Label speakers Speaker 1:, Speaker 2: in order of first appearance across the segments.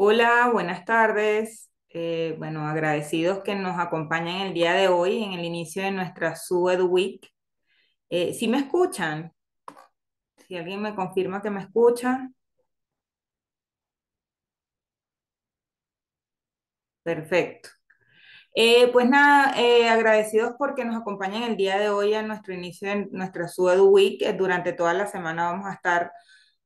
Speaker 1: Hola, buenas tardes. Eh, bueno, agradecidos que nos acompañen el día de hoy en el inicio de nuestra SUED Week. Eh, si me escuchan, si alguien me confirma que me escucha. Perfecto. Eh, pues nada, agradecidos porque nos acompañan el día de hoy en nuestro inicio de nuestra SUED Week. Durante toda la semana vamos a estar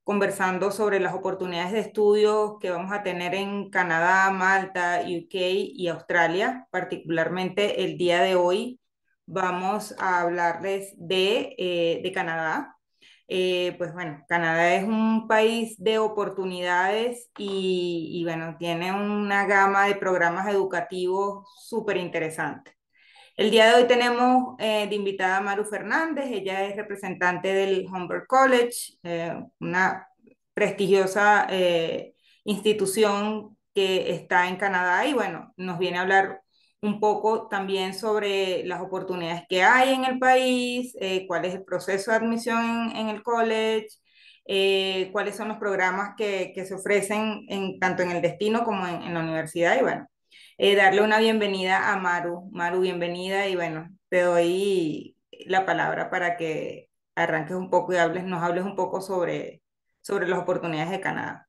Speaker 1: conversando sobre las oportunidades de estudios que vamos a tener en Canadá, Malta, UK y Australia. Particularmente el día de hoy vamos a hablarles de, eh, Canadá. Eh, pues bueno, Canadá es un país de oportunidades y, bueno, tiene una gama de programas educativos súper interesantes. El día de hoy tenemos eh, de invitada a Maru Fernández, ella es representante del Humber College, eh, una prestigiosa eh, institución que está en Canadá y bueno, nos viene a hablar un poco también sobre las oportunidades que hay en el país, cuál es el proceso de admisión en, el college, cuáles son los programas que, se ofrecen tanto en el destino como en la universidad y bueno, eh, darle una bienvenida a Maru. Maru, bienvenida y bueno, te doy la palabra para que arranques un poco y hables, nos hables un poco sobre, sobre las oportunidades de Canadá.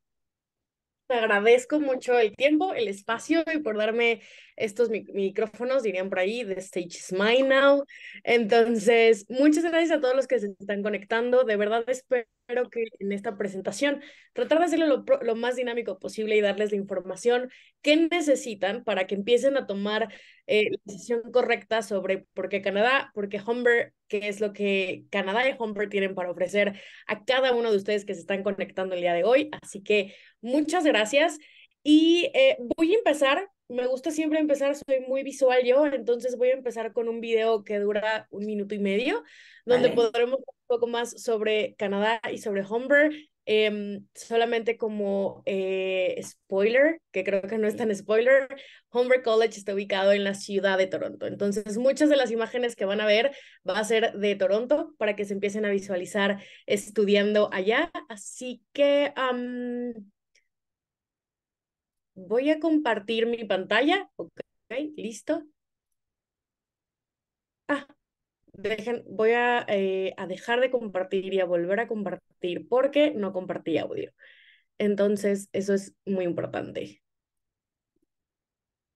Speaker 2: Te agradezco mucho el tiempo, el espacio y por darme estos micrófonos, dirían por ahí, The Stage is Mine Now. Entonces, muchas gracias a todos los que se están conectando. De verdad espero que en esta presentación tratar de hacerlo lo, más dinámico posible y darles la información que necesitan para que empiecen a tomar eh, la decisión correcta sobre por qué Canadá, por qué Humber, qué es lo que Canadá y Humber tienen para ofrecer a cada uno de ustedes que se están conectando el día de hoy. Así que muchas gracias. Y eh, voy a empezar me gusta siempre empezar, soy muy visual yo, entonces voy a empezar con un video que dura un minuto y medio, donde podremos podremos un poco más sobre Canadá y sobre Humber. Em, solamente como eh, spoiler, que creo que no es tan spoiler, Humber College está ubicado en la ciudad de Toronto. Entonces, muchas de las imágenes que van a ver va a ser de Toronto para que se empiecen a visualizar estudiando allá. Así que Voy a compartir mi pantalla. Ok, listo. Ah, dejen, voy eh, a, dejar de compartir y a volver a compartir porque no compartí audio. Entonces, eso es muy importante.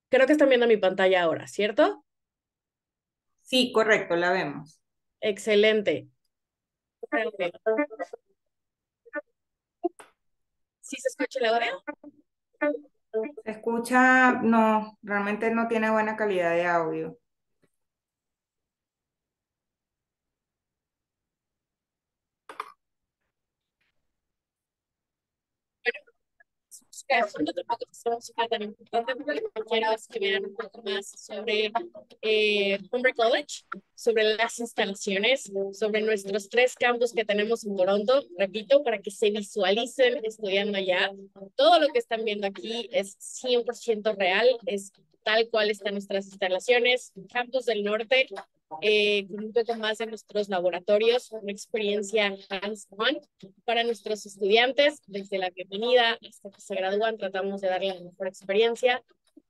Speaker 2: Creo que están viendo mi pantalla ahora, ¿cierto? Sí, correcto, la vemos. Excelente. ¿Sí se escucha la audio?
Speaker 1: escucha, no, realmente no tiene buena calidad de audio.
Speaker 2: que tan quiero vean un poco más sobre eh, Humber College, sobre las instalaciones, sobre nuestros tres campus que tenemos en Toronto. Repito, para que se visualicen estudiando allá. Todo lo que están viendo aquí es 100% real, es tal cual están nuestras instalaciones. Campus del Norte eh, Un poco más de nuestros laboratorios, una experiencia hands-on para nuestros estudiantes, desde la bienvenida hasta que se gradúan, tratamos de darle la mejor experiencia.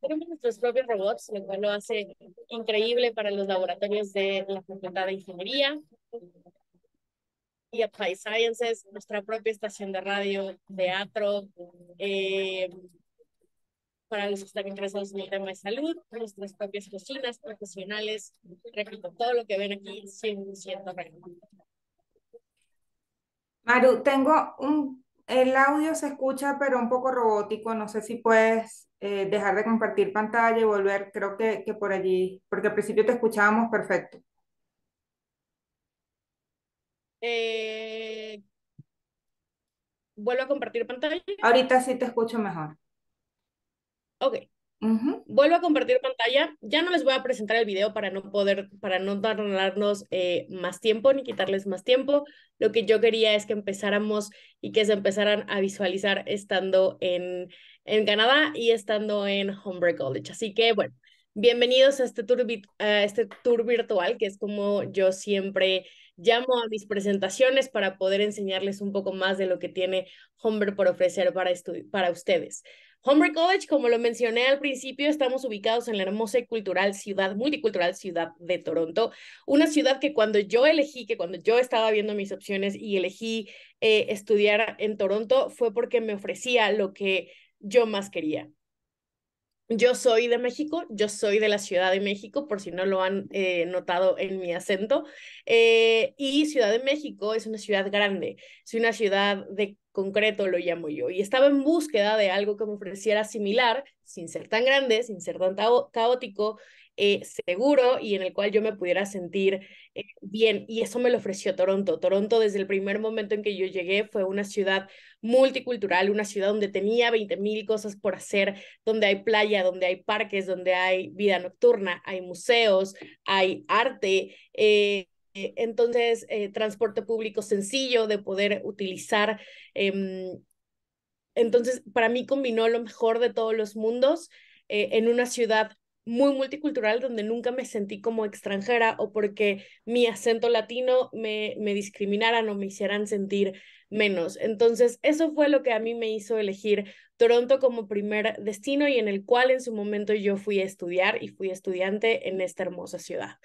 Speaker 2: Tenemos nuestros propios robots, lo cual lo hace increíble para los laboratorios de la Facultad de Ingeniería y Applied Sciences, nuestra propia estación de radio, teatro, para los que están interesados en el tema de salud, nuestras propias cocinas profesionales, repito, todo lo que ven aquí 100% real.
Speaker 1: Maru, tengo un, el audio se escucha pero un poco robótico, no sé si puedes eh, dejar de compartir pantalla y volver, creo que, que por allí, porque al principio te escuchábamos perfecto.
Speaker 2: Eh, ¿Vuelvo a compartir pantalla? Ahorita sí te escucho mejor. Ok. Vuelvo a compartir pantalla. Ya no les voy a presentar el video para no poder, para no darnos eh, más tiempo ni quitarles más tiempo. Lo que yo quería es que empezáramos y que se empezaran a visualizar estando en, en Canadá y estando en Hombre College. Así que bueno, bienvenidos a este tour, a este tour virtual, que es como yo siempre llamo a mis presentaciones para poder enseñarles un poco más de lo que tiene Hombre por ofrecer para, para ustedes. Humber College, como lo mencioné al principio, estamos ubicados en la hermosa y cultural ciudad, multicultural ciudad de Toronto, una ciudad que cuando yo elegí, que cuando yo estaba viendo mis opciones y elegí eh, estudiar en Toronto, fue porque me ofrecía lo que yo más quería. Yo soy de México, yo soy de la Ciudad de México, por si no lo han eh, notado en mi acento. Eh, y Ciudad de México es una ciudad grande, es una ciudad de concreto lo llamo yo, y estaba en búsqueda de algo que me ofreciera similar, sin ser tan grande, sin ser tan caótico, eh, seguro y en el cual yo me pudiera sentir eh, bien. Y eso me lo ofreció Toronto. Toronto desde el primer momento en que yo llegué fue una ciudad multicultural, una ciudad donde tenía 20.000 cosas por hacer, donde hay playa, donde hay parques, donde hay vida nocturna, hay museos, hay arte. Eh, eh, entonces, eh, transporte público sencillo de poder utilizar. Em, entonces, para mí combinó lo mejor de todos los mundos eh, en una ciudad muy multicultural donde nunca me sentí como extranjera o porque mi acento latino me, me discriminaran o me hicieran sentir menos. Entonces, eso fue lo que a mí me hizo elegir Toronto como primer destino y en el cual en su momento yo fui a estudiar y fui estudiante en esta hermosa ciudad.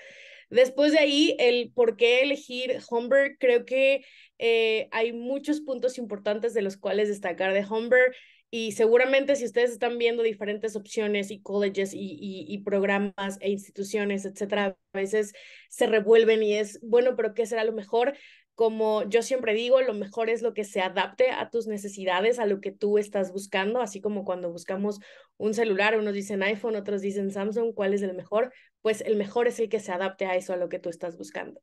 Speaker 2: Después de ahí, el por qué elegir Humber, creo que eh, hay muchos puntos importantes de los cuales destacar de Humber y seguramente si ustedes están viendo diferentes opciones y colleges y, programas e instituciones, etcétera, a veces se revuelven y es, bueno, pero ¿qué será lo mejor? Como yo siempre digo, lo mejor es lo que se adapte a tus necesidades, a lo que tú estás buscando, así como cuando buscamos un celular, unos dicen iPhone, otros dicen Samsung, ¿cuál es el mejor? Pues el mejor es el que se adapte a eso, a lo que tú estás buscando.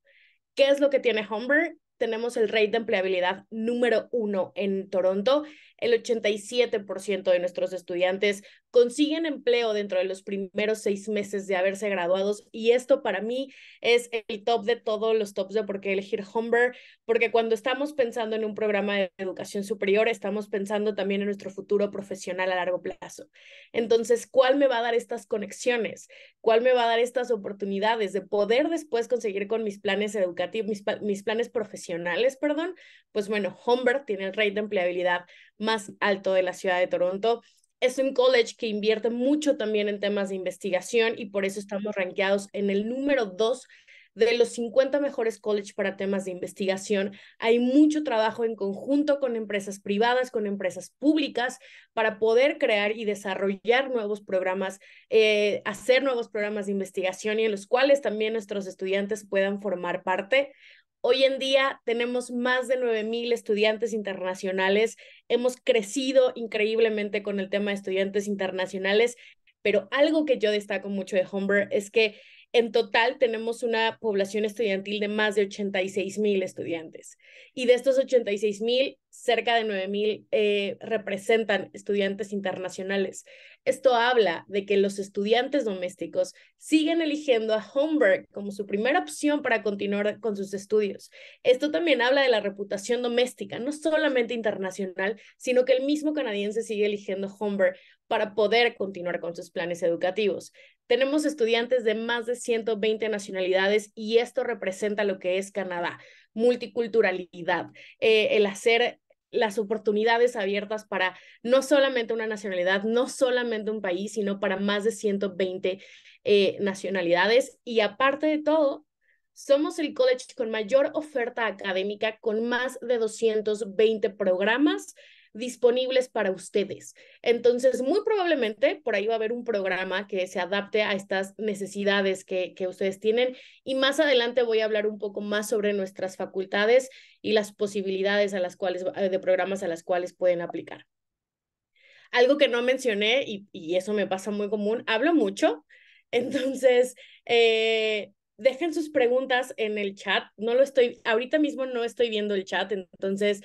Speaker 2: ¿Qué es lo que tiene Humber? Tenemos el rate de empleabilidad número uno en Toronto el 87% de nuestros estudiantes consiguen empleo dentro de los primeros seis meses de haberse graduado y esto para mí es el top de todos los tops de por qué elegir Humber, porque cuando estamos pensando en un programa de educación superior, estamos pensando también en nuestro futuro profesional a largo plazo. Entonces, ¿cuál me va a dar estas conexiones? ¿Cuál me va a dar estas oportunidades de poder después conseguir con mis planes educativos, mis, planes profesionales, perdón? Pues bueno, Humber tiene el rate de empleabilidad más alto de la ciudad de Toronto. Es un college que invierte mucho también en temas de investigación y por eso estamos rankeados en el número dos de los 50 mejores college para temas de investigación. Hay mucho trabajo en conjunto con empresas privadas, con empresas públicas, para poder crear y desarrollar nuevos programas, eh, hacer nuevos programas de investigación y en los cuales también nuestros estudiantes puedan formar parte. Hoy en día tenemos más de 9.000 estudiantes internacionales. Hemos crecido increíblemente con el tema de estudiantes internacionales, pero algo que yo destaco mucho de Humber es que en total tenemos una población estudiantil de más de 86 mil estudiantes y de estos 86 mil, cerca de 9 mil eh, representan estudiantes internacionales. Esto habla de que los estudiantes domésticos siguen eligiendo a Homburg como su primera opción para continuar con sus estudios. Esto también habla de la reputación doméstica, no solamente internacional, sino que el mismo canadiense sigue eligiendo Homburg para poder continuar con sus planes educativos. Tenemos estudiantes de más de 120 nacionalidades y esto representa lo que es Canadá, multiculturalidad, eh, el hacer las oportunidades abiertas para no solamente una nacionalidad, no solamente un país, sino para más de 120 eh, nacionalidades. Y aparte de todo, somos el college con mayor oferta académica, con más de 220 programas disponibles para ustedes. Entonces, muy probablemente por ahí va a haber un programa que se adapte a estas necesidades que, que ustedes tienen y más adelante voy a hablar un poco más sobre nuestras facultades y las posibilidades a las cuales, eh, de programas a las cuales pueden aplicar. Algo que no mencioné, y, eso me pasa muy común, hablo mucho, entonces, eh, dejen sus preguntas en el chat. No lo estoy, ahorita mismo no estoy viendo el chat, entonces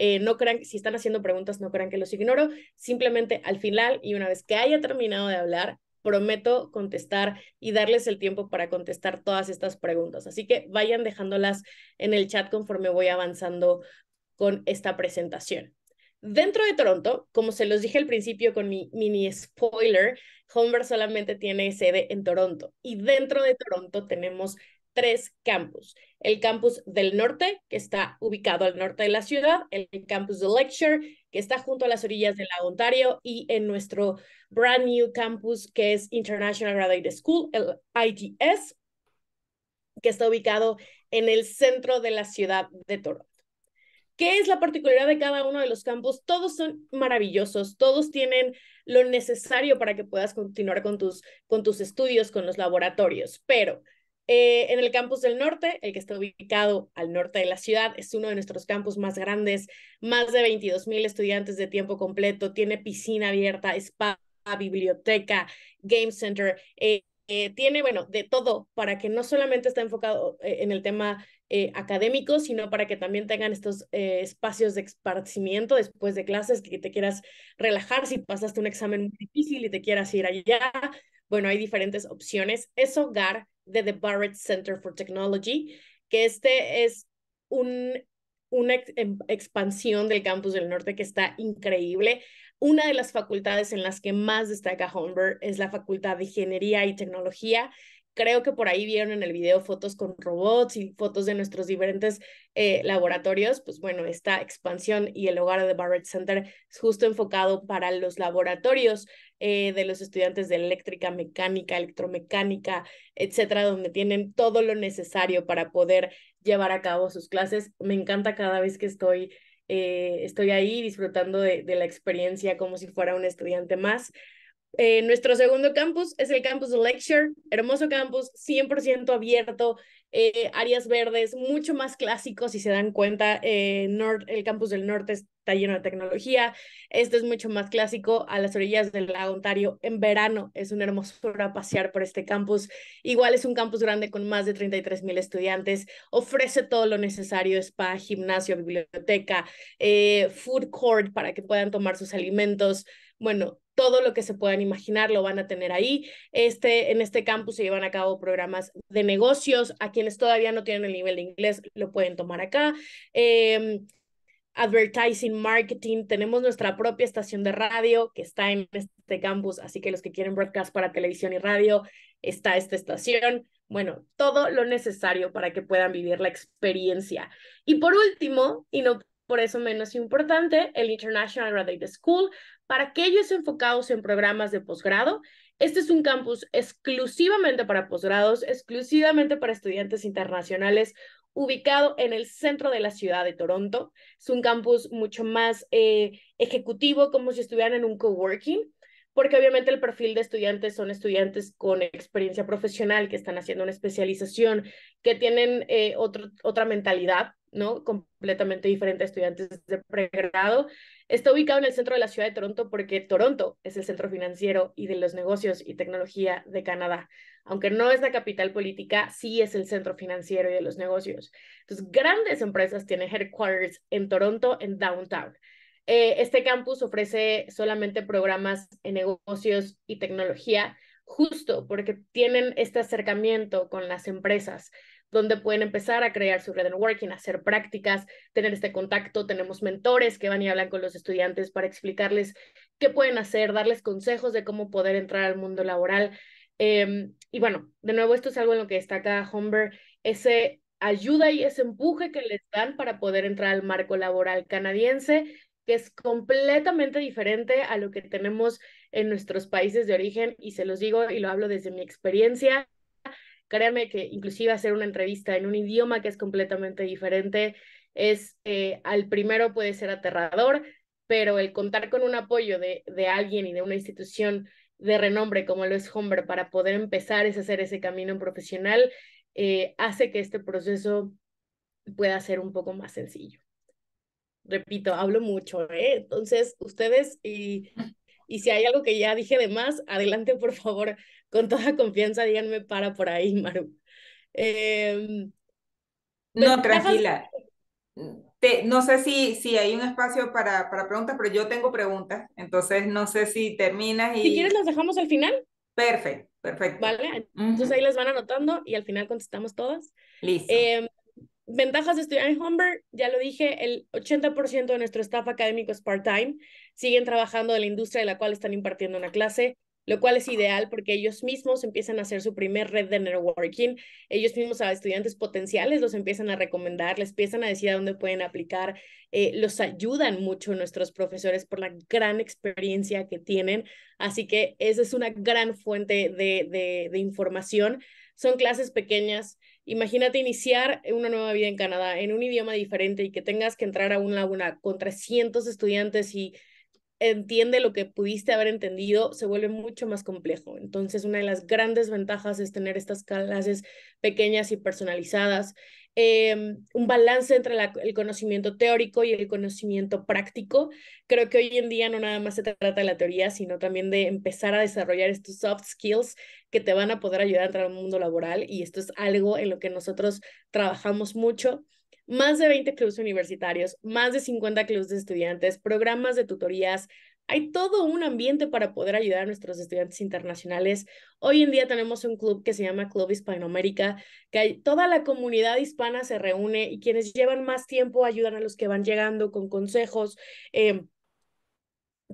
Speaker 2: eh, no crean, si están haciendo preguntas, no crean que los ignoro. Simplemente al final y una vez que haya terminado de hablar, prometo contestar y darles el tiempo para contestar todas estas preguntas. Así que vayan dejándolas en el chat conforme voy avanzando con esta presentación. Dentro de Toronto, como se los dije al principio con mi mini spoiler, Homer solamente tiene sede en Toronto y dentro de Toronto tenemos tres campus. El campus del norte, que está ubicado al norte de la ciudad, el campus de Lecture, que está junto a las orillas del lago Ontario, y en nuestro brand new campus, que es International Graduate School, el IGS, que está ubicado en el centro de la ciudad de Toronto. ¿Qué es la particularidad de cada uno de los campus? Todos son maravillosos, todos tienen lo necesario para que puedas continuar con tus, con tus estudios, con los laboratorios, pero eh, en el campus del norte, el que está ubicado al norte de la ciudad, es uno de nuestros campus más grandes, más de 22 mil estudiantes de tiempo completo, tiene piscina abierta, spa, biblioteca, game center, eh, eh, tiene, bueno, de todo para que no solamente está enfocado en el tema eh, académicos, sino para que también tengan estos eh, espacios de esparcimiento después de clases, que te quieras relajar si pasaste un examen muy difícil y te quieras ir allá. Bueno, hay diferentes opciones. Es hogar de The Barrett Center for Technology, que este es un, una em, expansión del campus del norte que está increíble. Una de las facultades en las que más destaca Homburg es la Facultad de Ingeniería y Tecnología, Creo que por ahí vieron en el video fotos con robots y fotos de nuestros diferentes eh, laboratorios. Pues bueno, esta expansión y el hogar de Barrett Center es justo enfocado para los laboratorios eh, de los estudiantes de eléctrica, mecánica, electromecánica, etcétera, donde tienen todo lo necesario para poder llevar a cabo sus clases. Me encanta cada vez que estoy, eh, estoy ahí disfrutando de la experiencia como si fuera un estudiante más. Eh, nuestro segundo campus es el campus Lecture, hermoso campus, 100% abierto, eh, áreas verdes, mucho más clásico si se dan cuenta. Eh, el campus del norte está lleno de tecnología, este es mucho más clásico a las orillas del lago Ontario. En verano es una hermosura pasear por este campus. Igual es un campus grande con más de 33 mil estudiantes, ofrece todo lo necesario, spa, gimnasio, biblioteca, food court para que puedan tomar sus alimentos bueno, todo lo que se puedan imaginar lo van a tener ahí. Este, en este campus se llevan a cabo programas de negocios. A quienes todavía no tienen el nivel de inglés lo pueden tomar acá. Em, advertising, marketing. Tenemos nuestra propia estación de radio que está en este campus, así que los que quieren broadcast para televisión y radio, está esta estación. Bueno, todo lo necesario para que puedan vivir la experiencia. Y por último, y no por eso menos importante, el International Radio School para aquellos enfocados en programas de posgrado, este es un campus exclusivamente para posgrados, exclusivamente para estudiantes internacionales, ubicado en el centro de la ciudad de Toronto. Es un campus mucho más eh, ejecutivo, como si estuvieran en un coworking, porque obviamente el perfil de estudiantes son estudiantes con experiencia profesional, que están haciendo una especialización, que tienen eh, otra mentalidad ¿no? Completamente diferente a estudiantes de pregrado. Está ubicado en el centro de la ciudad de Toronto porque Toronto es el centro financiero y de los negocios y tecnología de Canadá. Aunque no es la capital política, sí es el centro financiero y de los negocios. Entonces, grandes empresas tienen headquarters en Toronto, en downtown. Eh, este campus ofrece solamente programas en negocios y tecnología, justo porque tienen este acercamiento con las empresas donde pueden empezar a crear su red de networking, hacer prácticas, tener este contacto. Tenemos mentores que van y hablan con los estudiantes para explicarles qué pueden hacer, darles consejos de cómo poder entrar al mundo laboral. Em, y bueno, de nuevo, esto es algo en lo que destaca Humber, ese ayuda y ese empuje que les dan para poder entrar al marco laboral canadiense, que es completamente diferente a lo que tenemos en nuestros países de origen. Y se los digo y lo hablo desde mi experiencia Créanme que inclusive hacer una entrevista en un idioma que es completamente diferente es, eh, al primero puede ser aterrador, pero el contar con un apoyo de, de alguien y de una institución de renombre como lo es Homer para poder empezar a hacer ese camino profesional eh, hace que este proceso pueda ser un poco más sencillo. Repito, hablo mucho, ¿eh? Entonces, ustedes y y si hay algo que ya dije de más, adelante, por favor, con toda confianza, díganme para por ahí, Maru. Em, pues, no, tranquila.
Speaker 1: no sé si, si hay un espacio para, para preguntas, pero yo tengo preguntas, entonces no sé si terminas y... Si quieres
Speaker 2: las dejamos al final.
Speaker 1: Perfecto, perfecto.
Speaker 2: Vale, entonces ahí las van anotando y al final contestamos todas. Listo. Em, ventajas de estudiar en Humber, ya lo dije, el 80% de nuestro staff académico es part-time, siguen trabajando en la industria de la cual están impartiendo una clase, lo cual es ideal porque ellos mismos empiezan a hacer su primer red de networking, ellos mismos a estudiantes potenciales los empiezan a recomendar, les empiezan a decir a dónde pueden aplicar, eh, los ayudan mucho nuestros profesores por la gran experiencia que tienen, así que esa es una gran fuente de, información. Son clases pequeñas. Imagínate iniciar una nueva vida en Canadá en un idioma diferente y que tengas que entrar a una laguna con 300 estudiantes y entiende lo que pudiste haber entendido, se vuelve mucho más complejo. Entonces, una de las grandes ventajas es tener estas clases pequeñas y personalizadas, em, un balance entre el conocimiento teórico y el conocimiento práctico. Creo que hoy en día no nada más se trata de la teoría, sino también de empezar a desarrollar estos soft skills que te van a poder ayudar a entrar al mundo laboral y esto es algo en lo que nosotros trabajamos mucho más de 20 clubes universitarios, más de 50 clubes de estudiantes, programas de tutorías. Hay todo un ambiente para poder ayudar a nuestros estudiantes internacionales. Hoy en día tenemos un club que se llama Club Hispanoamérica, que toda la comunidad hispana se reúne y quienes llevan más tiempo ayudan a los que van llegando con consejos. Em,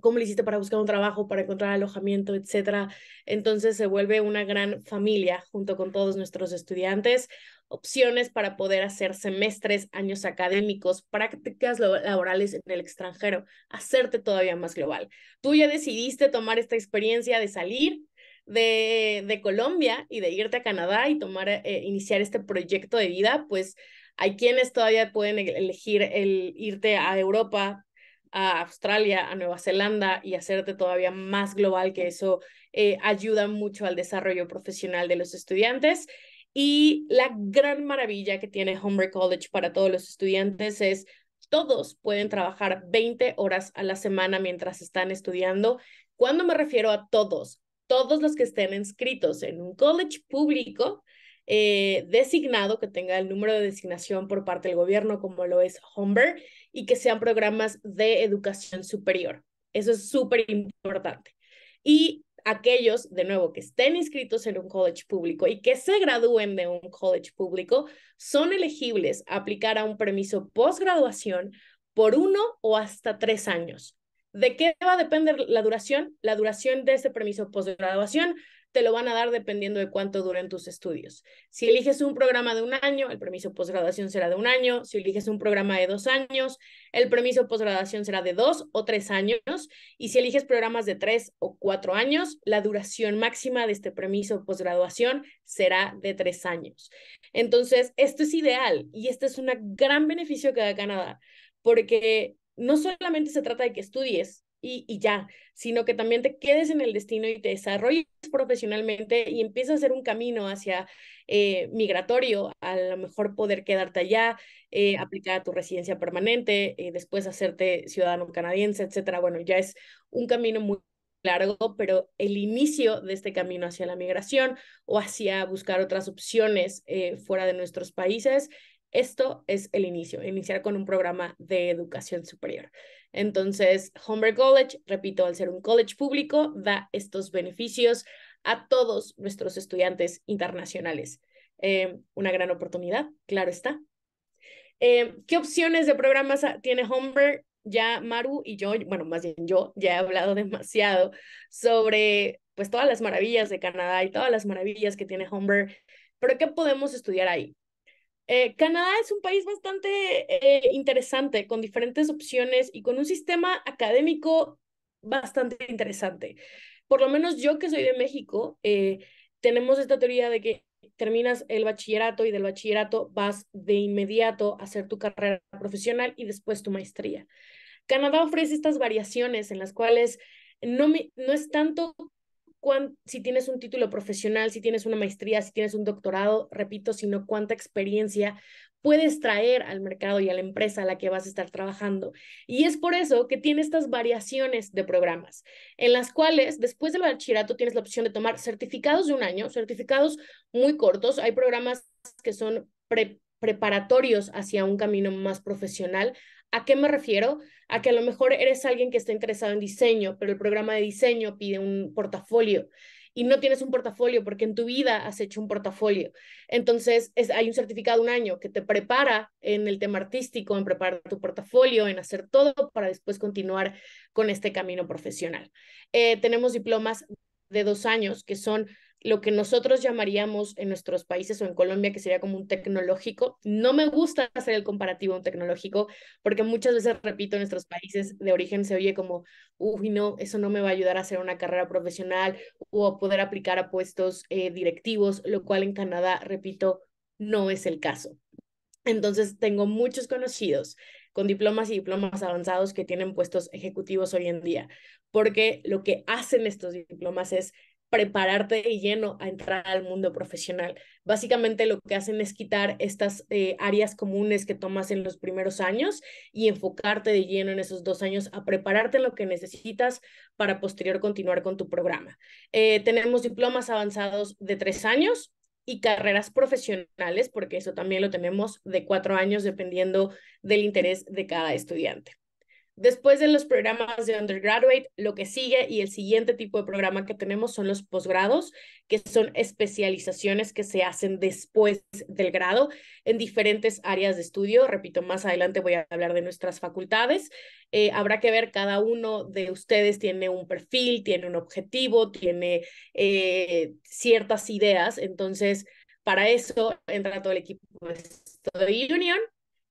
Speaker 2: cómo lo hiciste para buscar un trabajo, para encontrar alojamiento, etcétera. Entonces se vuelve una gran familia junto con todos nuestros estudiantes, opciones para poder hacer semestres, años académicos, prácticas laborales en el extranjero, hacerte todavía más global. Tú ya decidiste tomar esta experiencia de salir de, Colombia y de irte a Canadá y tomar, eh, iniciar este proyecto de vida, pues hay quienes todavía pueden e-, elegir el irte a Europa a Australia, a Nueva Zelanda y hacerte todavía más global, que eso eh, ayuda mucho al desarrollo profesional de los estudiantes. Y la gran maravilla que tiene Humber College para todos los estudiantes es todos pueden trabajar 20 horas a la semana mientras están estudiando. Cuándo me refiero a todos, todos los que estén inscritos en un college público eh, designado, que tenga el número de designación por parte del gobierno, como lo es Humber, y que sean programas de educación superior. Eso es súper importante. Y aquellos, de nuevo, que estén inscritos en un college público y que se gradúen de un college público, son elegibles a aplicar a un permiso postgraduación por uno o hasta tres años. ¿De qué va a depender la duración? La duración de ese permiso postgraduación te lo van a dar dependiendo de cuánto duren tus estudios. Si eliges un programa de un año, el permiso de posgraduación será de un año. Si eliges un programa de dos años, el permiso de posgraduación será de dos o tres años. Y si eliges programas de tres o cuatro años, la duración máxima de este permiso de posgraduación será de tres años. Entonces, esto es ideal y este es un gran beneficio que da Canadá, porque no solamente se trata de que estudies, y, ya, sino que también te quedes en el destino y te desarrolles profesionalmente y empieza a hacer un camino hacia eh, migratorio, a lo mejor poder quedarte allá, eh, aplicar a tu residencia permanente, eh, después hacerte ciudadano canadiense, etcétera. Bueno, ya es un camino muy largo, pero el inicio de este camino hacia la migración o hacia buscar otras opciones fuera de nuestros países, esto es el inicio, iniciar con un programa de educación superior. Entonces, Humber College, repito, al ser un college público, da estos beneficios a todos nuestros estudiantes internacionales. Eh, una gran oportunidad, claro está. Eh, ¿Qué opciones de programas tiene Humber? Ya Maru y yo, bueno, más bien yo, ya he hablado demasiado sobre pues todas las maravillas de Canadá y todas las maravillas que tiene Humber, pero ¿qué podemos estudiar ahí? Eh, Canadá es un país bastante eh, interesante, con diferentes opciones y con un sistema académico bastante interesante. Por lo menos yo que soy de México, eh, tenemos esta teoría de que terminas el bachillerato y del bachillerato vas de inmediato a hacer tu carrera profesional y después tu maestría. Canadá ofrece estas variaciones en las cuales no, no es tanto si tienes un título profesional, si tienes una maestría, si tienes un doctorado, repito, sino cuánta experiencia puedes traer al mercado y a la empresa a la que vas a estar trabajando. Y es por eso que tiene estas variaciones de programas, en las cuales después del bachillerato tienes la opción de tomar certificados de un año, certificados muy cortos. Hay programas que son preparatorios hacia un camino más profesional. ¿A qué me refiero? A que a lo mejor eres alguien que está interesado en diseño, pero el programa de diseño pide un portafolio y no tienes un portafolio porque en tu vida has hecho un portafolio. Entonces, hay un certificado un año que te prepara en el tema artístico, en preparar tu portafolio, en hacer todo para después continuar con este camino profesional. Eh, tenemos diplomas de dos años que son lo que nosotros llamaríamos en nuestros países o en Colombia, que sería como un tecnológico. No me gusta hacer el comparativo un tecnológico, porque muchas veces, repito, en nuestros países de origen se oye como, uy, no, eso no me va a ayudar a hacer una carrera profesional o a poder aplicar a puestos eh, directivos, lo cual en Canadá, repito, no es el caso. Entonces, tengo muchos conocidos con diplomas y diplomas avanzados que tienen puestos ejecutivos hoy en día, porque lo que hacen estos diplomas es prepararte de lleno a entrar al mundo profesional. Básicamente lo que hacen es quitar estas eh, áreas comunes que tomas en los primeros años y enfocarte de lleno en esos dos años a prepararte lo que necesitas para posterior continuar con tu programa. Eh, tenemos diplomas avanzados de tres años y carreras profesionales, porque eso también lo tenemos de cuatro años dependiendo del interés de cada estudiante. Después de los programas de undergraduate, lo que sigue y el siguiente tipo de programa que tenemos son los posgrados, que son especializaciones que se hacen después del grado en diferentes áreas de estudio. Repito, más adelante voy a hablar de nuestras facultades. Eh, habrá que ver, cada uno de ustedes tiene un perfil, tiene un objetivo, tiene eh, ciertas ideas. Entonces, para eso entra todo el equipo de la Unión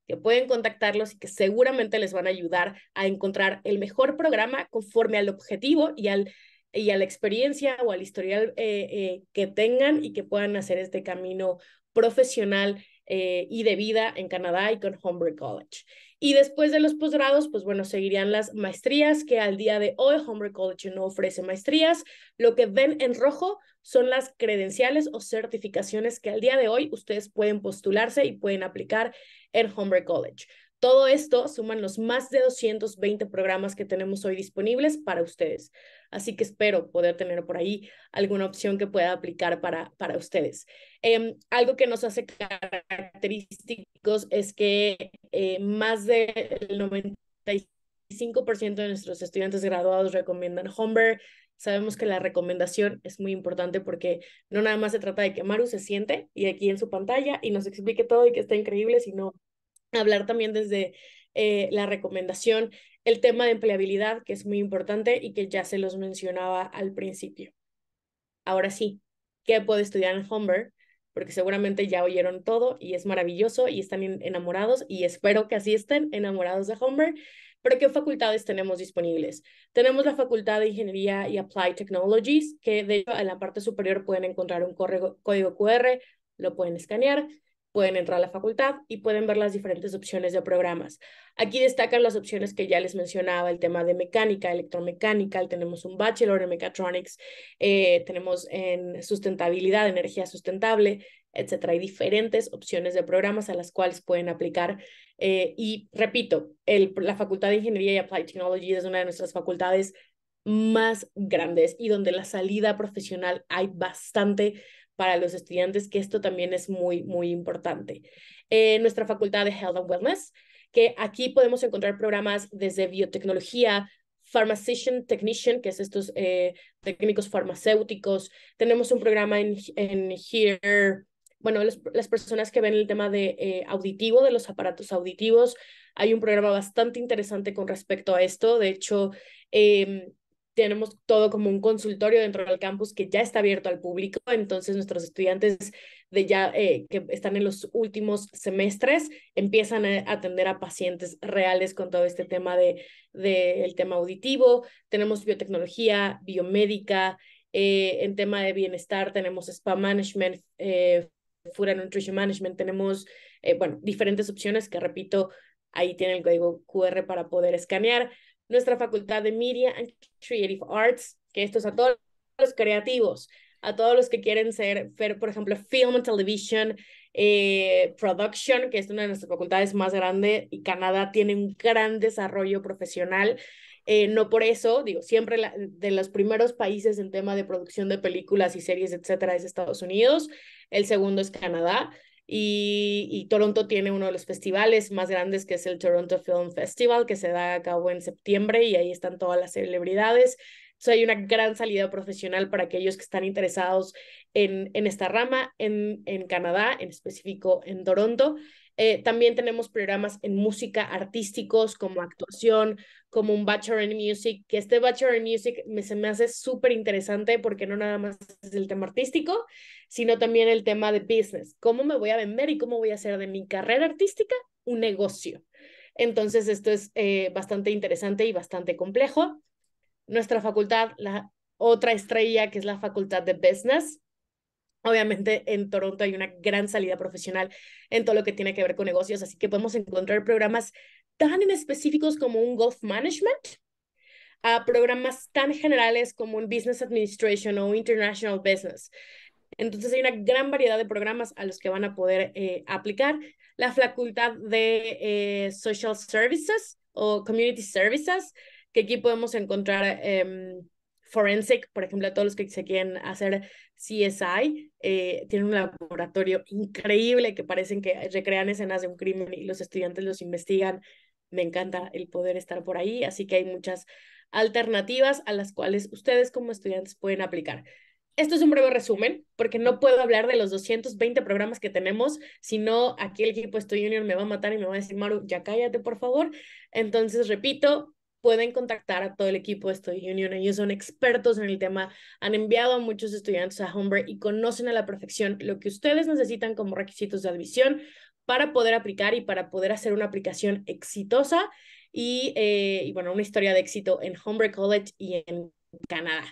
Speaker 2: que pueden contactarlos y que seguramente les van a ayudar a encontrar el mejor programa conforme al objetivo y, al, y a la experiencia o al historial eh, eh, que tengan y que puedan hacer este camino profesional eh, y de vida en Canadá y con Humber College. Y después de los posgrados, pues bueno, seguirían las maestrías, que al día de hoy Humber College no ofrece maestrías. Lo que ven en rojo son las credenciales o certificaciones que al día de hoy ustedes pueden postularse y pueden aplicar en Humber College. Todo esto suman los más de 220 programas que tenemos hoy disponibles para ustedes. Así que espero poder tener por ahí alguna opción que pueda aplicar para, para ustedes. Em, algo que nos hace característicos es que eh, más del 95% de nuestros estudiantes graduados recomiendan Humber. Sabemos que la recomendación es muy importante porque no nada más se trata de que Maru se siente y aquí en su pantalla y nos explique todo y que está increíble, sino hablar también desde eh, la recomendación, el tema de empleabilidad, que es muy importante y que ya se los mencionaba al principio. Ahora sí, ¿qué puede estudiar en Humber? Porque seguramente ya oyeron todo y es maravilloso y están enamorados y espero que así estén enamorados de Humber. Pero ¿qué facultades tenemos disponibles? Tenemos la Facultad de Ingeniería y Applied Technologies, que de hecho en la parte superior pueden encontrar un código QR, lo pueden escanear pueden entrar a la facultad y pueden ver las diferentes opciones de programas. Aquí destacan las opciones que ya les mencionaba, el tema de mecánica, electromecánica, tenemos un bachelor en mechatronics, eh, tenemos en sustentabilidad, energía sustentable, etcétera. Hay diferentes opciones de programas a las cuales pueden aplicar. Eh, y repito, la Facultad de Ingeniería y Applied Technology es una de nuestras facultades más grandes y donde la salida profesional hay bastante para los estudiantes, que esto también es muy, muy importante. En eh, nuestra facultad de Health and Wellness, que aquí podemos encontrar programas desde biotecnología, Pharmacician Technician, que es estos eh, técnicos farmacéuticos. Tenemos un programa en, en Here, bueno, las personas que ven el tema de eh, auditivo, de los aparatos auditivos, hay un programa bastante interesante con respecto a esto. De hecho, em, tenemos todo como un consultorio dentro del campus que ya está abierto al público, entonces nuestros estudiantes de ya eh, que están en los últimos semestres empiezan a atender a pacientes reales con todo este tema de, de tema auditivo. Tenemos biotecnología, biomédica, eh, en tema de bienestar tenemos spa management, eh, food and nutrition management, tenemos eh, bueno diferentes opciones que repito ahí tiene el código QR para poder escanear nuestra Facultad de Media and Creative Arts, que esto es a todos los creativos, a todos los que quieren ser, por ejemplo, Film and Television eh, Production, que es una de nuestras facultades más grandes y Canadá tiene un gran desarrollo profesional. Eh, no por eso, digo, siempre de los primeros países en tema de producción de películas y series, etcétera, es Estados Unidos, el segundo es Canadá, y, Toronto tiene uno de los festivales más grandes que es el Toronto Film Festival que se da a cabo en septiembre y ahí están todas las celebridades. Entonces hay una gran salida profesional para aquellos que están interesados en, esta rama, en Canadá, en específico en Toronto. Eh, también tenemos programas en música artísticos como actuación, como un Bachelor in Music, que este Bachelor in Music me, se me hace súper interesante porque no nada más es el tema artístico, sino también el tema de business. ¿Cómo me voy a vender y cómo voy a hacer de mi carrera artística un negocio? Entonces, esto es eh, bastante interesante y bastante complejo. Nuestra facultad, la otra estrella que es la Facultad de Business, Obviamente en Toronto hay una gran salida profesional en todo lo que tiene que ver con negocios, así que podemos encontrar programas tan específicos como un Golf Management, a programas tan generales como un Business Administration o International Business. Entonces hay una gran variedad de programas a los que van a poder eh, aplicar. La Facultad de eh, Social Services o Community Services, que aquí podemos encontrar... Em, Forensic, por ejemplo, a todos los que se quieren hacer CSI, eh, tienen un laboratorio increíble que parecen que recrean escenas de un crimen y los estudiantes los investigan. Me encanta el poder estar por ahí, así que hay muchas alternativas a las cuales ustedes como estudiantes pueden aplicar. Esto es un breve resumen, porque no puedo hablar de los 220 programas que tenemos, sino aquí el equipo Estudio Junior me va a matar y me va a decir, Maru, ya cállate, por favor. Entonces, repito, pueden contactar a todo el equipo de Study Union. Ellos son expertos en el tema, han enviado a muchos estudiantes a Humber y conocen a la perfección lo que ustedes necesitan como requisitos de admisión para poder aplicar y para poder hacer una aplicación exitosa y, eh, bueno, una historia de éxito en Humber College y en Canadá.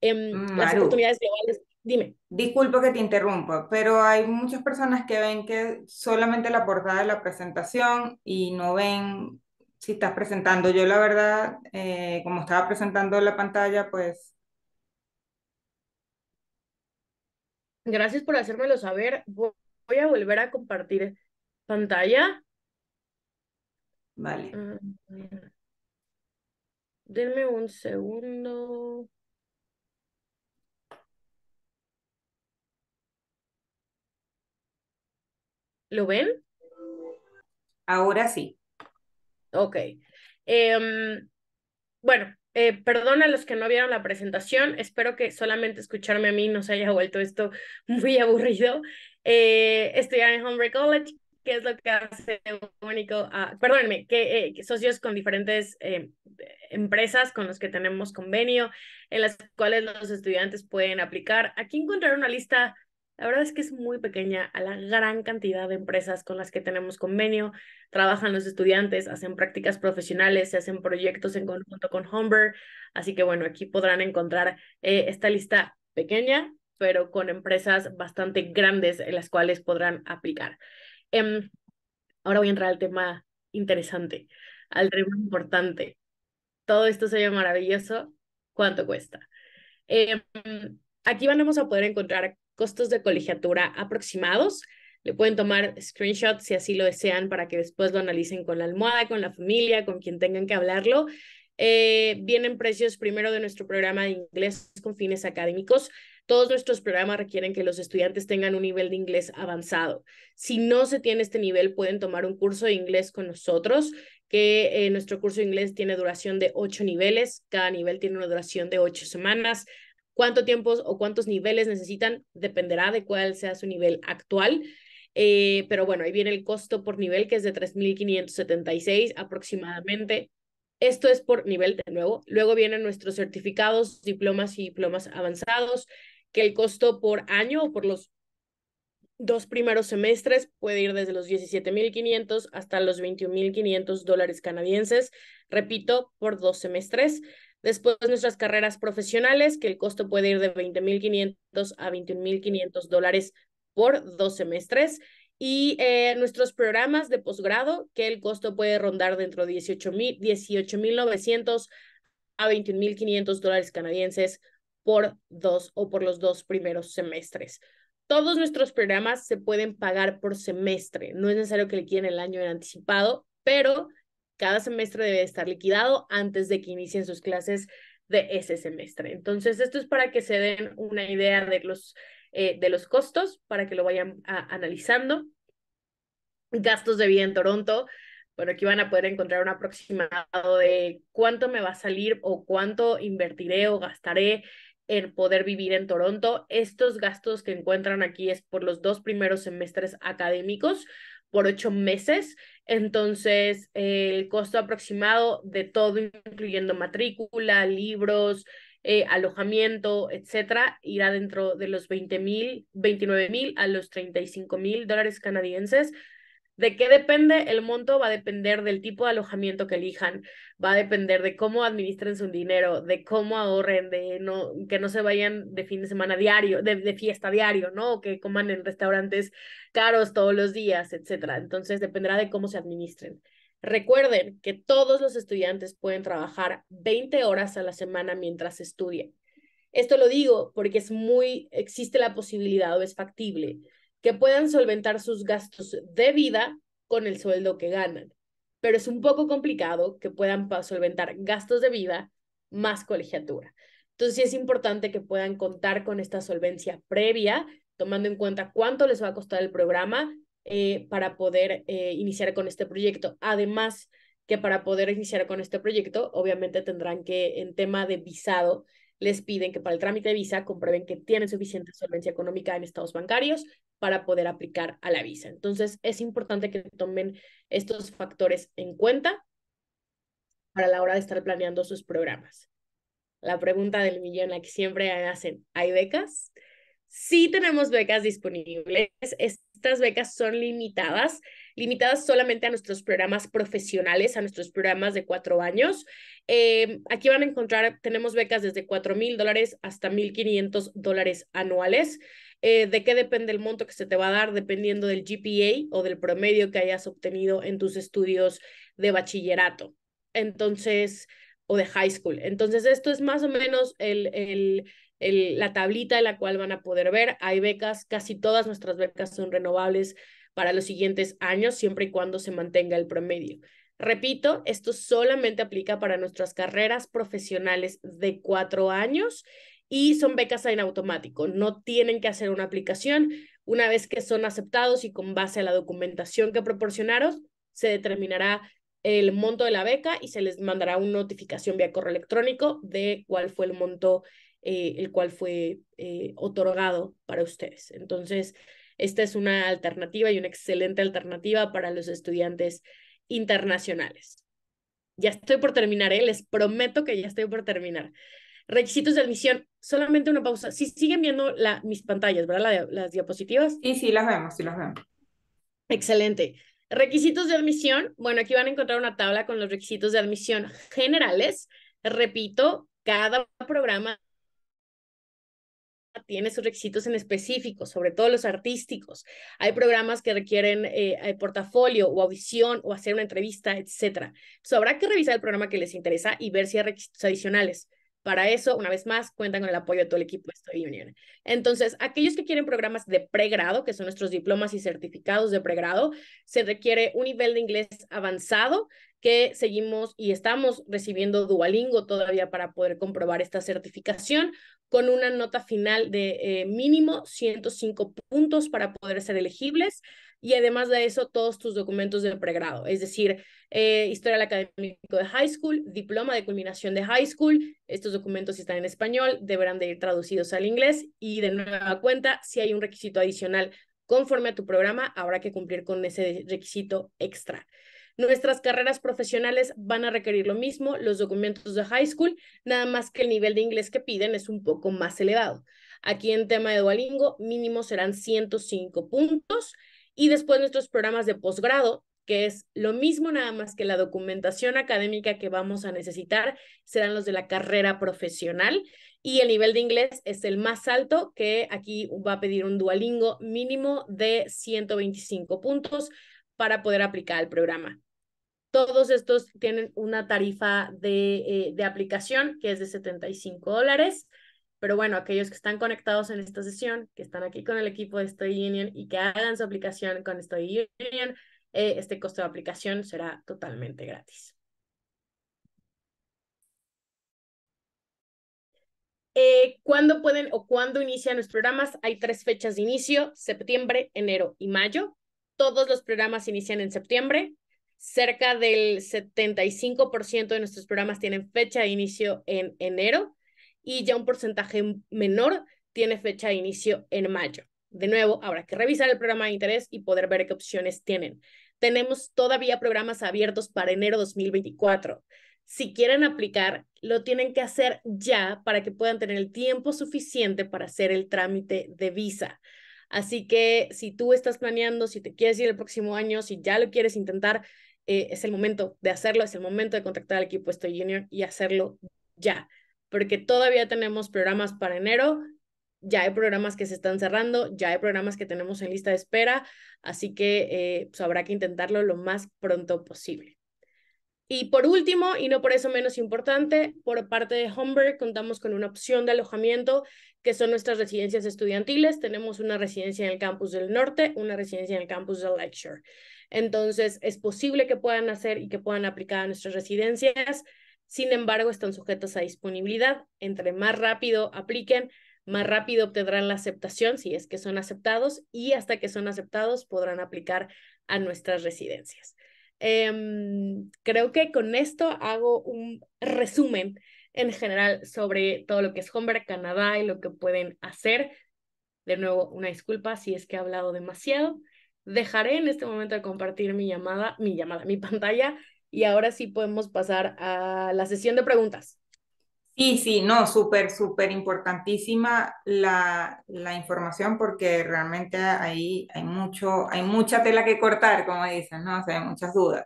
Speaker 2: Em, mm, las oportunidades globales Dime. Disculpo que te interrumpa, pero hay muchas
Speaker 1: personas que ven que solamente la portada de la presentación y no ven si estás presentando. Yo la verdad, eh, como estaba presentando la pantalla, pues...
Speaker 2: Gracias por hacérmelo saber. Voy a volver a compartir pantalla. Vale. Ah, denme un segundo. ¿Lo ven? Ahora sí. Ok. Em, bueno, eh, perdón a los que no vieron la presentación. Espero que solamente escucharme a mí no se haya vuelto esto muy aburrido. Eh, estudiar en Hombre College, que es lo que hace único a, perdónenme, que, eh, socios con diferentes em, empresas con los que tenemos convenio, en las cuales los estudiantes pueden aplicar. Aquí encontrar una lista la verdad es que es muy pequeña a la gran cantidad de empresas con las que tenemos convenio. Trabajan los estudiantes, hacen prácticas profesionales, se hacen proyectos en conjunto con Humber. Así que bueno, aquí podrán encontrar eh, esta lista pequeña, pero con empresas bastante grandes en las cuales podrán aplicar. Em, ahora voy a entrar al tema interesante, al tema importante. Todo esto se ve maravilloso. ¿Cuánto cuesta? Em, aquí vamos a poder encontrar costos de colegiatura aproximados. Le pueden tomar screenshots si así lo desean para que después lo analicen con la almohada, con la familia, con quien tengan que hablarlo. Eh, vienen precios primero de nuestro programa de inglés con fines académicos. Todos nuestros programas requieren que los estudiantes tengan un nivel de inglés avanzado. Si no se tiene este nivel, pueden tomar un curso de inglés con nosotros, que eh, nuestro curso de inglés tiene duración de ocho niveles. Cada nivel tiene una duración de ocho semanas. Cuánto tiempo o cuántos niveles necesitan dependerá de cuál sea su nivel actual. Eh, pero bueno, ahí viene el costo por nivel que es de 3.576 aproximadamente. Esto es por nivel de nuevo. Luego vienen nuestros certificados, diplomas y diplomas avanzados, que el costo por año o por los dos primeros semestres puede ir desde los 17.500 hasta los 21.500 dólares canadienses, repito, por dos semestres. Después nuestras carreras profesionales, que el costo puede ir de 20.500 a 21.500 dólares por dos semestres. Y eh, nuestros programas de posgrado, que el costo puede rondar dentro de 18.900 a 21.500 dólares canadienses por dos o por los dos primeros semestres. Todos nuestros programas se pueden pagar por semestre. No es necesario que le quieran el año en anticipado, pero cada semestre debe estar liquidado antes de que inicien sus clases de ese semestre. Entonces, esto es para que se den una idea de los, eh, de los costos, para que lo vayan analizando. Gastos de vida en Toronto. Bueno, aquí van a poder encontrar un aproximado de cuánto me va a salir o cuánto invertiré o gastaré en poder vivir en Toronto. Estos gastos que encuentran aquí es por los dos primeros semestres académicos por ocho meses. Entonces, el costo aproximado de todo, incluyendo matrícula, libros, eh, alojamiento, etcétera, irá dentro de los 20 mil, 29 mil a los 35 mil dólares canadienses, ¿De qué depende el monto? Va a depender del tipo de alojamiento que elijan, va a depender de cómo administren su dinero, de cómo ahorren, de no, que no se vayan de fin de semana diario, de, fiesta diario, ¿no? que coman en restaurantes caros todos los días, etc. Entonces dependerá de cómo se administren. Recuerden que todos los estudiantes pueden trabajar 20 horas a la semana mientras estudian. Esto lo digo porque es muy, existe la posibilidad o es factible que puedan solventar sus gastos de vida con el sueldo que ganan. Pero es un poco complicado que puedan solventar gastos de vida más colegiatura. Entonces sí es importante que puedan contar con esta solvencia previa, tomando en cuenta cuánto les va a costar el programa eh, para poder eh, iniciar con este proyecto. Además que para poder iniciar con este proyecto, obviamente tendrán que en tema de visado les piden que para el trámite de visa comprueben que tienen suficiente solvencia económica en estados bancarios para poder aplicar a la visa. Entonces, es importante que tomen estos factores en cuenta para la hora de estar planeando sus programas. La pregunta del millón, la que siempre hacen, ¿hay becas? Sí tenemos becas disponibles. es estas becas son limitadas, limitadas solamente a nuestros programas profesionales, a nuestros programas de cuatro años. Em, aquí van a encontrar, tenemos becas desde cuatro mil dólares hasta 1.500 dólares anuales. Eh, ¿De qué depende el monto que se te va a dar? Dependiendo del GPA o del promedio que hayas obtenido en tus estudios de bachillerato. Entonces, o de high school. Entonces, esto es más o menos el, el la tablita en la cual van a poder ver. Hay becas, casi todas nuestras becas son renovables para los siguientes años, siempre y cuando se mantenga el promedio. Repito, esto solamente aplica para nuestras carreras profesionales de cuatro años y son becas en automático. No tienen que hacer una aplicación. Una vez que son aceptados y con base a la documentación que proporcionaron, se determinará el monto de la beca y se les mandará una notificación vía correo electrónico de cuál fue el monto eh, el cual fue eh, otorgado para ustedes. Entonces, esta es una alternativa y una excelente alternativa para los estudiantes internacionales. Ya estoy por terminar, ¿eh? les prometo que ya estoy por terminar. Requisitos de admisión, solamente una pausa. Si siguen viendo la, mis pantallas, ¿verdad? las diapositivas. Sí, sí, las vemos, sí las vemos. Excelente. Requisitos de admisión. Bueno, aquí van a encontrar una tabla con los requisitos de admisión generales. Repito, cada programa tiene sus requisitos en específico, sobre todo los artísticos. Hay programas que requieren eh, eh portafolio o audición o hacer una entrevista, etc. Entonces, habrá que revisar el programa que les interesa y ver si hay requisitos adicionales. Para eso, una vez más, cuentan con el apoyo de todo el equipo de Study Union. Entonces, aquellos que quieren programas de pregrado, que son nuestros diplomas y certificados de pregrado, se requiere un nivel de inglés avanzado que seguimos y estamos recibiendo dualingo todavía para poder comprobar esta certificación con una nota final de eh, mínimo 105 puntos para poder ser elegibles y además de eso todos tus documentos de pregrado, es decir, eh, historial académico de high school, diploma de culminación de high school, estos documentos están en español deberán de ir traducidos al inglés y de nueva cuenta, si hay un requisito adicional conforme a tu programa, habrá que cumplir con ese requisito extra. Nuestras carreras profesionales van a requerir lo mismo, los documentos de high school, nada más que el nivel de inglés que piden es un poco más elevado. Aquí en tema de dualingo mínimo serán 105 puntos. Y después nuestros programas de posgrado, que es lo mismo nada más que la documentación académica que vamos a necesitar, serán los de la carrera profesional. Y el nivel de inglés es el más alto, que aquí va a pedir un dualingo mínimo de 125 puntos para poder aplicar al programa. Todos estos tienen una tarifa de, eh, aplicación que es de 75 dólares. Pero bueno, aquellos que están conectados en esta sesión, que están aquí con el equipo de Study Union y que hagan su aplicación con Study Union, eh, este costo de aplicación será totalmente gratis. Eh, ¿Cuándo pueden o cuándo inician los programas? Hay tres fechas de inicio, septiembre, enero y mayo. Todos los programas inician en septiembre. Cerca del 75% de nuestros programas tienen fecha de inicio en enero y ya un porcentaje menor tiene fecha de inicio en mayo. De nuevo, habrá que revisar el programa de interés y poder ver qué opciones tienen. Tenemos todavía programas abiertos para enero 2024. Si quieren aplicar, lo tienen que hacer ya para que puedan tener el tiempo suficiente para hacer el trámite de visa. Así que si tú estás planeando, si te quieres ir el próximo año, si ya lo quieres intentar, eh, es el momento de hacerlo, es el momento de contactar al equipo Estoy Junior y hacerlo ya, porque todavía tenemos programas para enero, ya hay programas que se están cerrando, ya hay programas que tenemos en lista de espera, así que eh, pues, habrá que intentarlo lo más pronto posible. Y por último, y no por eso menos importante, por parte de Homberg contamos con una opción de alojamiento que son nuestras residencias estudiantiles. Tenemos una residencia en el campus del norte, una residencia en el campus de lecture. Entonces, es posible que puedan hacer y que puedan aplicar a nuestras residencias. Sin embargo, están sujetos a disponibilidad. Entre más rápido apliquen, más rápido obtendrán la aceptación si es que son aceptados y hasta que son aceptados podrán aplicar a nuestras residencias. Em, creo que con esto hago un resumen en general sobre todo lo que es Homebird Canadá y lo que pueden hacer. De nuevo, una disculpa si es que he hablado demasiado. Dejaré en este momento de compartir mi llamada, mi llamada, mi pantalla y ahora sí podemos pasar a la sesión de preguntas. Sí, sí, no, súper, súper
Speaker 1: importantísima la, información porque realmente ahí hay mucho, hay mucha tela que cortar, como dicen, ¿no? O sea, hay muchas dudas.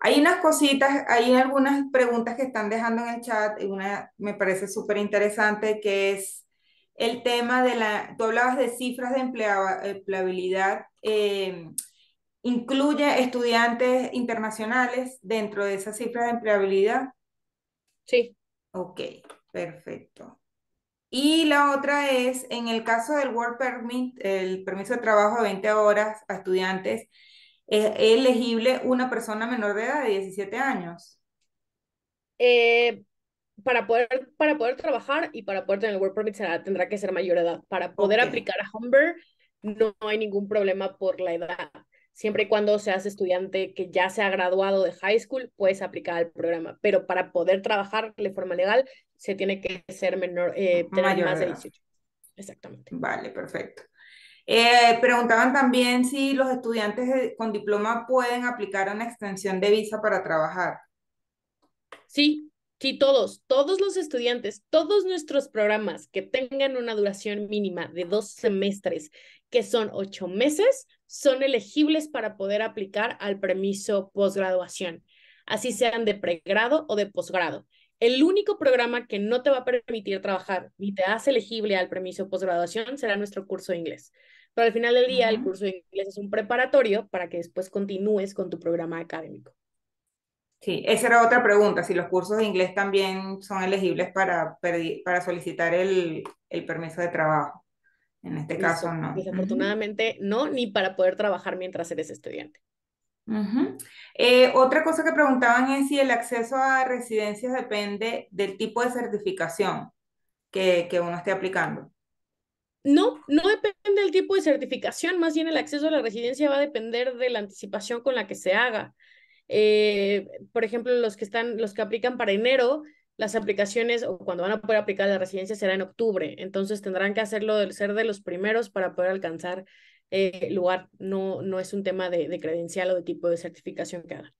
Speaker 1: Hay unas cositas, hay algunas preguntas que están dejando en el chat y una me parece súper interesante que es el tema de la, tú hablabas de cifras de empleabilidad eh, incluye estudiantes internacionales dentro de esa cifra de empleabilidad. Sí. Ok, perfecto. Y la otra es, en el caso del Work Permit, el permiso de trabajo de 20 horas a estudiantes, ¿es elegible una persona menor de edad de 17 años?
Speaker 2: Eh, para, poder, para poder trabajar y para poder tener el Work Permit tendrá que ser mayor edad. Para poder aplicar a Humber no hay ningún problema por la edad. Siempre y cuando seas estudiante que ya se ha graduado de high school, puedes aplicar al programa, pero para poder trabajar de forma legal se tiene que ser menor, eh, tener más de 18. Exactamente.
Speaker 1: Vale, perfecto. Eh, preguntaban también si los estudiantes con diploma pueden aplicar una extensión de visa para trabajar.
Speaker 2: Sí, Sí, todos, todos los estudiantes, todos nuestros programas que tengan una duración mínima de dos semestres, que son ocho meses, son elegibles para poder aplicar al permiso posgraduación, así sean de pregrado o de posgrado. El único programa que no te va a permitir trabajar ni te hace elegible al permiso posgraduación será nuestro curso de inglés. Pero al final del día, el curso de inglés es un preparatorio para que después continúes con tu programa académico. Sí, esa era
Speaker 1: otra pregunta, si los cursos de inglés también son elegibles para, para solicitar el, permiso de trabajo. En este caso, no. Desafortunadamente,
Speaker 2: no, ni para poder trabajar mientras eres estudiante. Eh, otra cosa que preguntaban es si
Speaker 1: el acceso a residencias depende del tipo de certificación que uno esté
Speaker 2: aplicando. No, no depende del tipo de certificación, más bien el acceso a la residencia va a depender de la anticipación con la que se haga. Eh, por ejemplo, los que están, los que aplican para enero, las aplicaciones o cuando van a poder aplicar la residencia será en octubre. Entonces tendrán que hacerlo, ser de los primeros para poder alcanzar el eh, lugar. No, no es un tema de, de credencial o de tipo de certificación que hagan.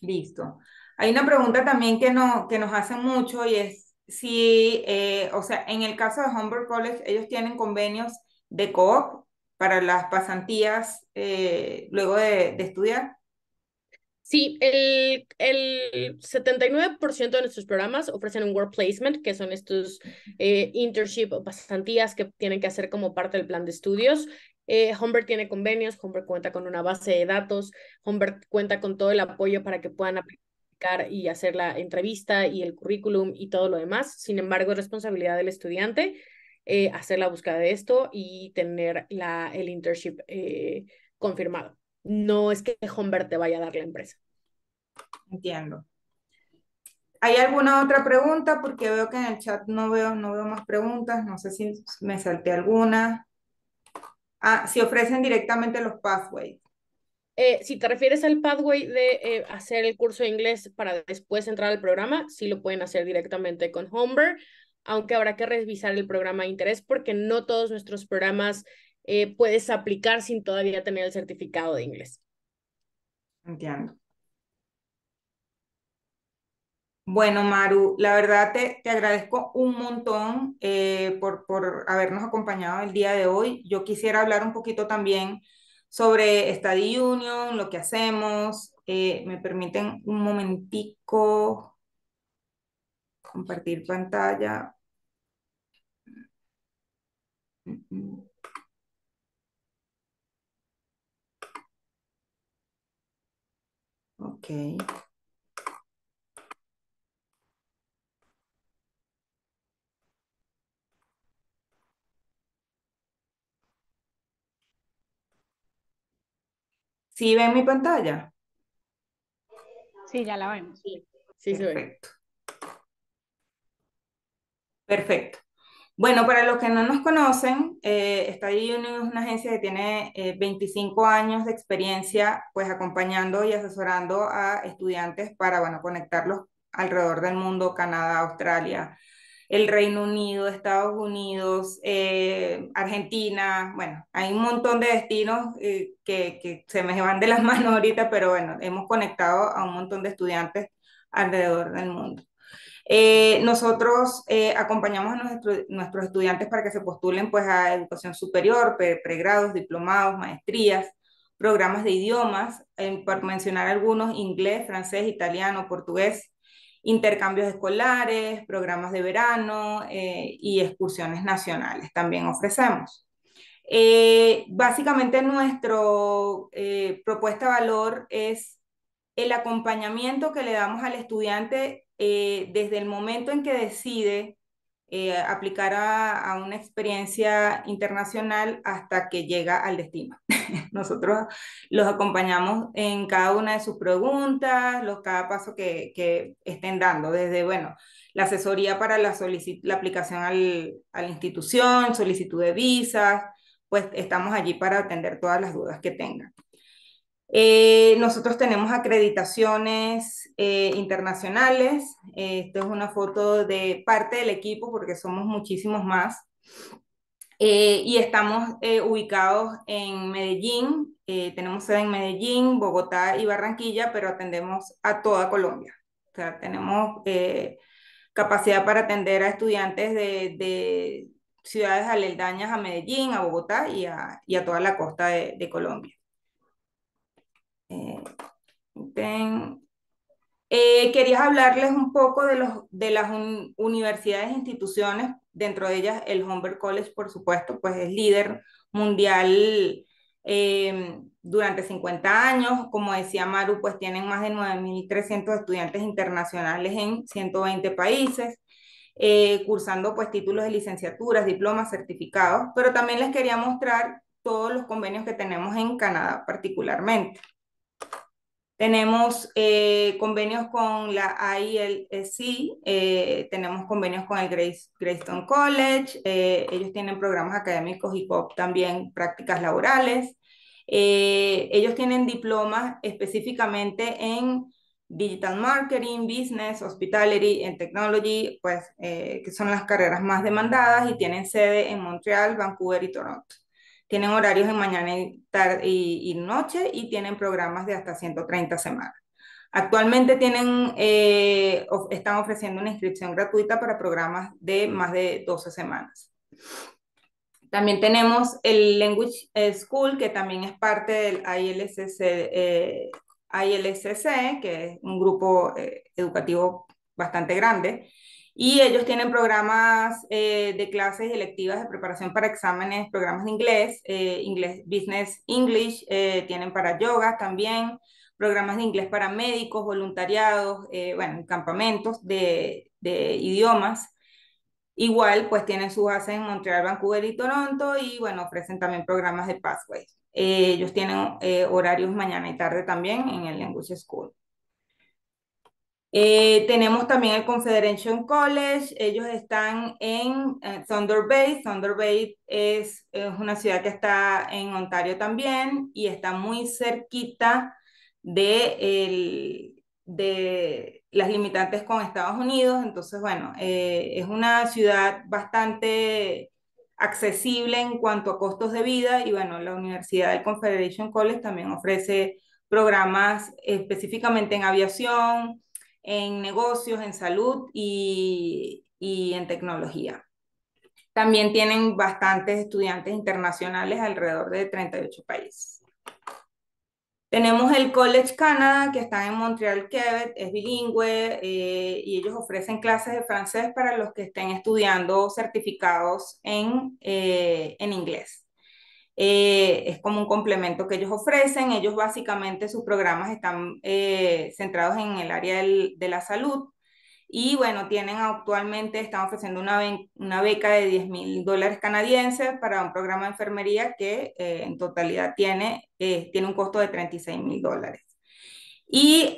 Speaker 1: Listo. Hay una pregunta también que, no, que nos hacen mucho y es si, eh, o sea, en el caso de Humber College, ellos tienen convenios de coop para las pasantías
Speaker 2: luego de, de estudiar. Sí, el, 79% de nuestros programas ofrecen un work placement, que son estos eh, internship o pasantías que tienen que hacer como parte del plan de estudios. Eh, Humbert tiene convenios, Humbert cuenta con una base de datos, Humbert cuenta con todo el apoyo para que puedan aplicar y hacer la entrevista y el currículum y todo lo demás. Sin embargo, es responsabilidad del estudiante eh, hacer la búsqueda de esto y tener la, el internship eh, confirmado no es que Humber te vaya a dar la empresa.
Speaker 1: Entiendo. ¿Hay alguna otra pregunta? Porque veo que en el chat no veo, no veo más preguntas. No sé si me salté alguna. Ah, si ofrecen directamente los
Speaker 2: pathways. Eh, si te refieres al pathway de eh, hacer el curso de inglés para después entrar al programa, sí lo pueden hacer directamente con Humber. aunque habrá que revisar el programa de interés porque no todos nuestros programas eh, puedes aplicar sin todavía tener el certificado de inglés.
Speaker 1: Entiendo. Bueno, Maru, la verdad te, agradezco un montón eh, por, por habernos acompañado el día de hoy. Yo quisiera hablar un poquito también sobre Study Union, lo que hacemos. Eh, ¿Me permiten un momentico compartir pantalla? Mm, mm, mm. Okay. ¿Sí ven mi pantalla? Sí, ya la vemos. Sí, sí Perfecto. Perfecto. Bueno, para los que no nos conocen, eh, es una agencia que tiene 25 eh, años de experiencia, pues acompañando y asesorando a estudiantes para, bueno, conectarlos alrededor del mundo, Canadá, Australia, el Reino Unido, Estados Unidos, eh, Argentina, bueno, hay un montón de destinos eh, que, que, se me van de las manos ahorita, pero bueno, hemos conectado a un montón de estudiantes alrededor del mundo. Eh, nosotros eh, acompañamos a nuestros estudiantes para que se postulen pues, a educación superior, pregrados, diplomados, maestrías, programas de idiomas, por mencionar algunos, inglés, francés, italiano, portugués, intercambios escolares, programas de verano eh, y excursiones nacionales también ofrecemos. básicamente nuestra propuesta de valor es el acompañamiento que le damos al estudiante eh, desde el momento en que decide eh, aplicar a, una experiencia internacional hasta que llega al destino. Nosotros los acompañamos en cada una de sus preguntas, los, cada paso que, estén dando, desde, bueno, la asesoría para la, la aplicación a la institución, solicitud de visas, pues estamos allí para atender todas las dudas que tengan. Eh, nosotros tenemos acreditaciones eh, internacionales. esta es una foto de parte del equipo porque somos muchísimos más. Eh, y estamos ubicados en Medellín. tenemos sede en Medellín, Bogotá y Barranquilla, pero atendemos a toda Colombia. tenemos capacidad para atender a estudiantes de, ciudades aledañas a Medellín, a Bogotá y a, toda la costa de Colombia. Eh, eh, quería hablarles un poco de, los, de las universidades e instituciones, dentro de ellas el Humber College, por supuesto, pues es líder mundial eh, durante 50 años. Como decía Maru, pues tienen más de 9.300 estudiantes internacionales en 120 países. cursando pues títulos de licenciaturas, diplomas, certificados, pero también les quería mostrar todos los convenios que tenemos en Canadá particularmente. Tenemos eh, convenios con la ILSC, e eh, tenemos convenios con el Greystone College, eh, ellos tienen programas académicos y también prácticas laborales. ellos tienen diplomas específicamente en digital marketing, business, hospitality en technology, pues que son las carreras más demandadas y tienen sede en Montreal, Vancouver y Toronto. Tienen horarios en mañana y, tarde y, noche y tienen programas de hasta 130 semanas. Actualmente tienen, eh, están ofreciendo una inscripción gratuita para programas de mm. más de 12 semanas. También tenemos el Language eh, School, que también es parte del ILCC, eh, que es un grupo educativo bastante grande, y ellos tienen programas eh, de clases electivas de preparación para exámenes, programas de inglés, eh, inglés Business English, eh, tienen para yoga también, programas de inglés para médicos, voluntariados, bueno, campamentos de, idiomas. Igual, pues tienen su base en Montreal, Vancouver y Toronto y, bueno, ofrecen también programas de Pathways. ellos tienen horarios mañana y tarde también en el Language School. Eh, tenemos también el Confederation College, ellos están en eh, Thunder Bay. Thunder Bay es, una ciudad que está en Ontario también y está muy cerquita de, de las limitantes con Estados Unidos. Entonces, bueno, eh, es una ciudad bastante accesible en cuanto a costos de vida y bueno, la Universidad del Confederation College también ofrece programas específicamente en aviación en negocios, en salud y, y en tecnología. También tienen bastantes estudiantes internacionales, alrededor de 38 países. Tenemos el College Canada, que está en Montreal, Quebec, es bilingüe eh, y ellos ofrecen clases de francés para los que estén estudiando certificados en, eh, en inglés. Eh, es como un complemento que ellos ofrecen. Ellos básicamente sus programas están eh, centrados en el área de la salud. Y bueno, tienen actualmente, están ofreciendo una, una beca de 10 mil dólares canadienses para un programa de enfermería que eh, en totalidad tiene, tiene un costo de 36 mil dólares. Y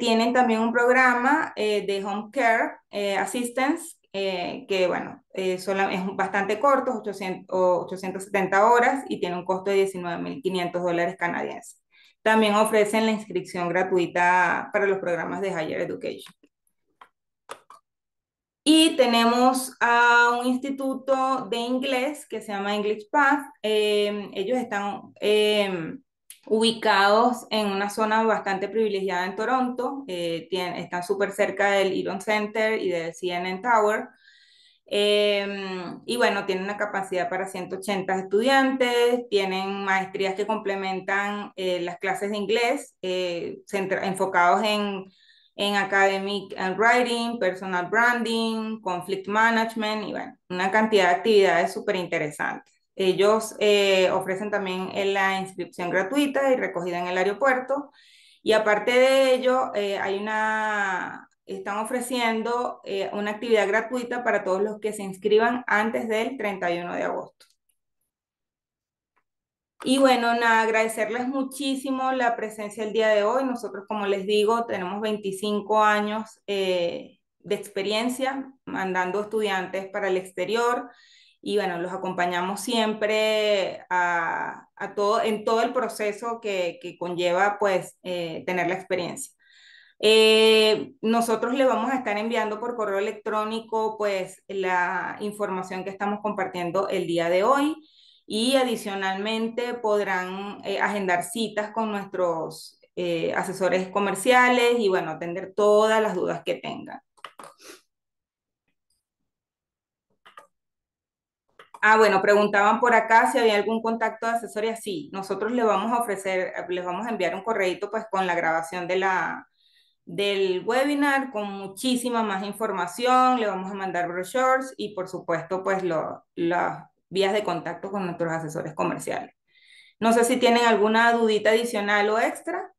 Speaker 1: tienen también un programa de home care assistance eh, que bueno, eh, es bastante corto, 800, 870 horas y tiene un costo de 19.500 dólares canadienses. También ofrecen la inscripción gratuita para los programas de Higher Education. Y tenemos a un instituto de inglés que se llama English Path. Eh, ellos están eh, ubicados en una zona bastante privilegiada en Toronto, eh, están súper cerca del Iron Center y del CNN Tower. Em, y bueno, tienen una capacidad para 180 estudiantes, tienen maestrías que complementan eh, las clases de inglés, eh, enfocados en, en academic and writing, personal branding, conflict management y bueno, una cantidad de actividades súper interesantes. Ellos eh, ofrecen también eh, la inscripción gratuita y recogida en el aeropuerto. Y aparte de ello, eh, hay una, están ofreciendo una actividad gratuita para todos los que se inscriban antes del 31 de agosto. Y bueno, nada, agradecerles muchísimo la presencia el día de hoy. Nosotros, como les digo, tenemos 25 años de experiencia mandando estudiantes para el exterior y bueno, los acompañamos siempre a, a todo, en todo el proceso que, que conlleva pues eh, tener la experiencia. Eh, nosotros les vamos a estar enviando por correo electrónico pues la información que estamos compartiendo el día de hoy y adicionalmente podrán eh, agendar citas con nuestros asesores comerciales y bueno, atender todas las dudas que tengan. Ah, bueno, preguntaban por acá si había algún contacto de asesoría. Sí, nosotros le vamos a ofrecer, les vamos a enviar un correo pues con la grabación de la, del webinar con muchísima más información, le vamos a mandar brochures y por supuesto pues las vías de contacto con nuestros asesores comerciales. No sé si tienen alguna dudita adicional o extra.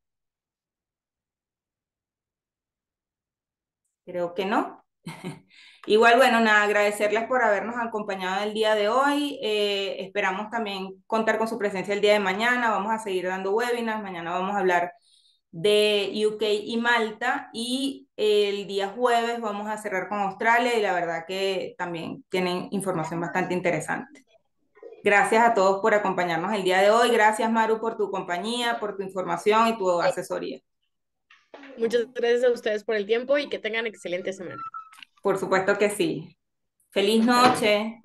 Speaker 1: Creo que no. Igual, bueno, nada, agradecerles por habernos acompañado el día de hoy. Eh, esperamos también contar con su presencia el día de mañana. Vamos a seguir dando webinars. Mañana vamos a hablar de UK y Malta y el día jueves vamos a cerrar con Australia y la verdad que también tienen información bastante interesante. Gracias a todos por acompañarnos el día de hoy. Gracias Maru por tu compañía, por tu información y tu asesoría.
Speaker 2: Muchas gracias a ustedes por el tiempo y que tengan excelente semana.
Speaker 1: Por supuesto que sí. Feliz
Speaker 2: noche.